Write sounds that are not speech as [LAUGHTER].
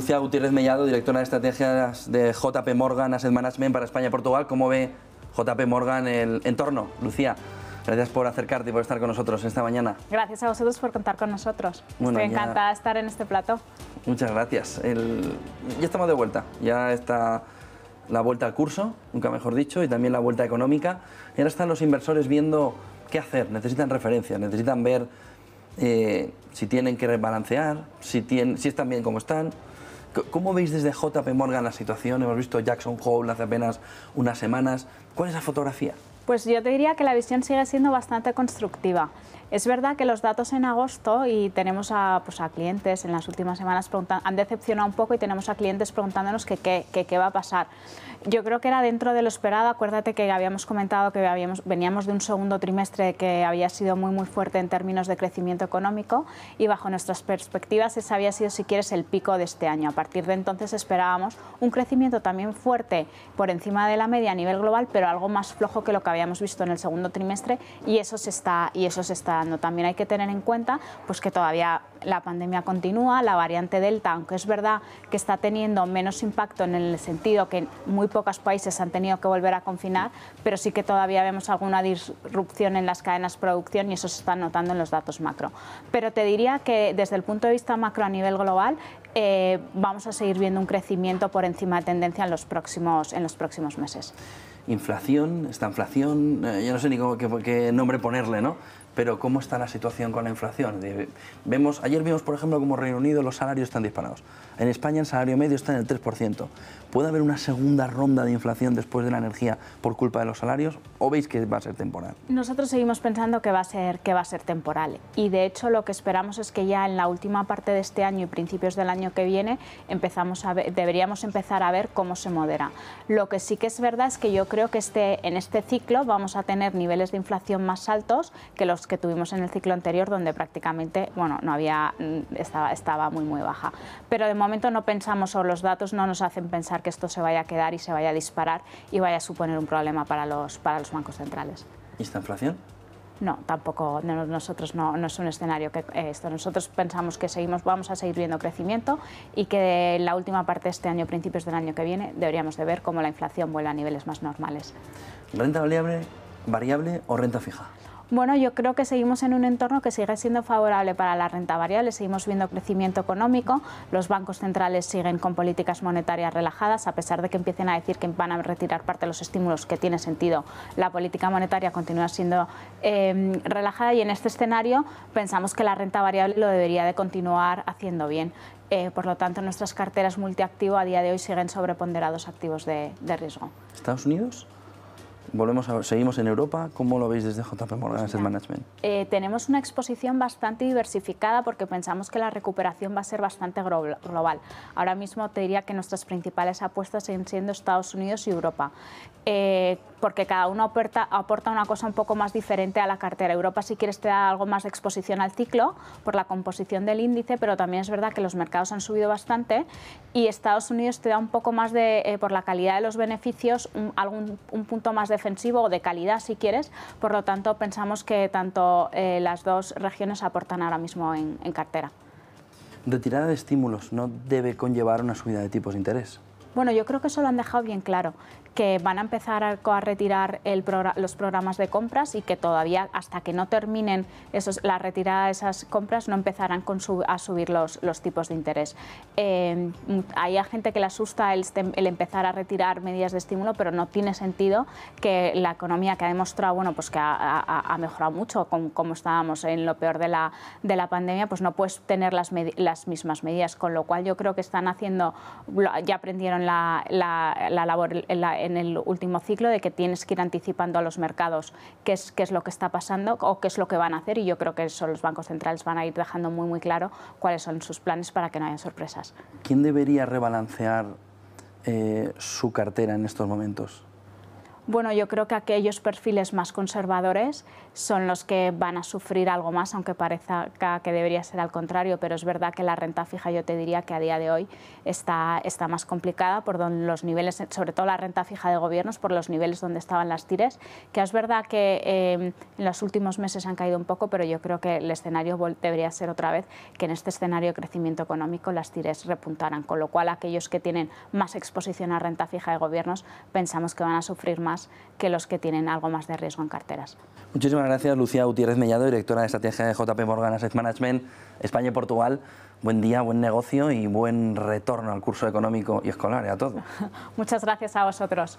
Lucía Gutiérrez Mellado, directora de estrategias de JP Morgan Asset Management para España y Portugal. ¿Cómo ve JP Morgan el entorno? Lucía, gracias por acercarte y por estar con nosotros esta mañana. Gracias a vosotros por contar con nosotros. Me encanta estar en este plato. Muchas gracias. Ya estamos de vuelta. Ya está la vuelta al curso, nunca mejor dicho, y también la vuelta económica. Y ahora están los inversores viendo qué hacer. Necesitan referencias, necesitan ver eh, si tienen que rebalancear, si están bien como están ¿Cómo veis desde JP Morgan la situación? Hemos visto Jackson Hole hace apenas unas semanas. ¿Cuál es la fotografía? Pues yo te diría que la visión sigue siendo bastante constructiva. Es verdad que los datos en agosto y tenemos a, pues clientes en las últimas semanas han decepcionado un poco y tenemos a clientes preguntándonos qué va a pasar. Yo creo que era dentro de lo esperado. Acuérdate que habíamos comentado que habíamos, veníamos de un segundo trimestre que había sido muy muy fuerte en términos de crecimiento económico y bajo nuestras perspectivas ese había sido, si quieres, el pico de este año. A partir de entonces esperábamos un crecimiento también fuerte por encima de la media a nivel global, pero algo más flojo que lo que habíamos visto en el segundo trimestre y eso se está, y eso se está dando. También hay que tener en cuenta pues, que todavía la pandemia continúa, la variante Delta, aunque es verdad que está teniendo menos impacto en el sentido que muy pocos países han tenido que volver a confinar, pero sí que todavía vemos alguna disrupción en las cadenas de producción y eso se está notando en los datos macro. Pero te diría que desde el punto de vista macro a nivel global, eh, vamos a seguir viendo un crecimiento por encima de tendencia en los próximos, en los próximos meses inflación, esta inflación, eh, yo no sé ni cómo, qué, nombre ponerle, ¿no? Pero ¿cómo está la situación con la inflación? vemos, ayer vimos, por ejemplo, como Reino Unido los salarios están disparados. En España el salario medio está en el 3%. ¿Puede haber una segunda ronda de inflación después de la energía por culpa de los salarios o veis que va a ser temporal? Nosotros seguimos pensando que va a ser, que va a ser temporal y de hecho lo que esperamos es que ya en la última parte de este año y principios del año que viene empezamos a deberíamos empezar a ver cómo se modera. Lo que sí que es verdad es que yo creo que este, en este ciclo vamos a tener niveles de inflación más altos que los que tuvimos en el ciclo anterior donde prácticamente bueno, no había, mm, estaba, estaba muy muy baja. Pero de momento no pensamos o los datos no nos hacen pensar que esto se vaya a quedar y se vaya a disparar y vaya a suponer un problema para los, para los bancos centrales. ¿Y esta inflación? No, tampoco, nosotros no, es un escenario que eh, esto. Nosotros pensamos que seguimos, vamos a seguir viendo crecimiento y que en la última parte de este año, principios del año que viene, deberíamos de ver cómo la inflación vuelve a niveles más normales. ¿Renta variable, variable o renta fija? Bueno, yo creo que seguimos en un entorno que sigue siendo favorable para la renta variable, seguimos viendo crecimiento económico, los bancos centrales siguen con políticas monetarias relajadas, a pesar de que empiecen a decir que van a retirar parte de los estímulos que tiene sentido, la política monetaria continúa siendo em, relajada y en este escenario pensamos que la renta variable lo debería de continuar haciendo bien. Eh, por lo tanto, nuestras carteras multiactivo a día de hoy siguen sobreponderados activos de, de riesgo. ¿Estados Unidos? Volvemos seguimos en Europa. ¿Cómo lo veis desde JP Morgan pues este Asset Management? Eh, tenemos una exposición bastante diversificada porque pensamos que la recuperación va a ser bastante global. Ahora mismo te diría que nuestras principales apuestas siguen siendo Estados Unidos y Europa. Eh, porque cada uno aporta, aporta una cosa un poco más diferente a la cartera. Europa, si quieres, te da algo más de exposición al ciclo por la composición del índice, pero también es verdad que los mercados han subido bastante y Estados Unidos te da un poco más de, eh, por la calidad de los beneficios, un punto más de defensivo o de calidad, si quieres. Por lo tanto, pensamos que tanto eh, las dos regiones aportan ahora mismo en, en cartera. Retirada de estímulos no debe conllevar una subida de tipos de interés. Bueno, yo creo que eso lo han dejado bien claro que van a empezar a, retirar el los programas de compras y que todavía hasta que no terminen esos, la retirada de esas compras no empezarán con a subir los, los, tipos de interés. Eh, hay a gente que le asusta el, empezar a retirar medidas de estímulo, pero no tiene sentido que la economía que ha demostrado, bueno, pues que ha, mejorado mucho con, como estábamos en lo peor de la, de la pandemia, pues no puedes tener las, las mismas medidas, con lo cual yo creo que están haciendo, ya aprendieron la, labor, la, en el último ciclo de que tienes que ir anticipando a los mercados qué es, lo que está pasando o qué es lo que van a hacer y yo creo que eso los bancos centrales van a ir dejando muy muy claro cuáles son sus planes para que no haya sorpresas. ¿Quién debería rebalancear eh, su cartera en estos momentos? Bueno, yo creo que aquellos perfiles más conservadores son los que van a sufrir algo más, aunque parezca que debería ser al contrario, pero es verdad que la renta fija yo te diría que a día de hoy está, está más complicada por los niveles, sobre todo la renta fija de gobiernos, por los niveles donde estaban las tires, que es verdad que em, en los últimos meses han caído un poco, pero yo creo que el escenario debería ser otra vez que en este escenario de crecimiento económico las tires repuntaran, con lo cual aquellos que tienen más exposición a renta fija de gobiernos pensamos que van a sufrir más que los que tienen algo más de riesgo en carteras. Muchísimas gracias, Lucía Gutiérrez Mellado, directora de estrategia de JP Morgan Asset Management España y Portugal. Buen día, buen negocio y buen retorno al curso económico y escolar y ¿eh? a todos. [LAUGHS] Muchas gracias a vosotros.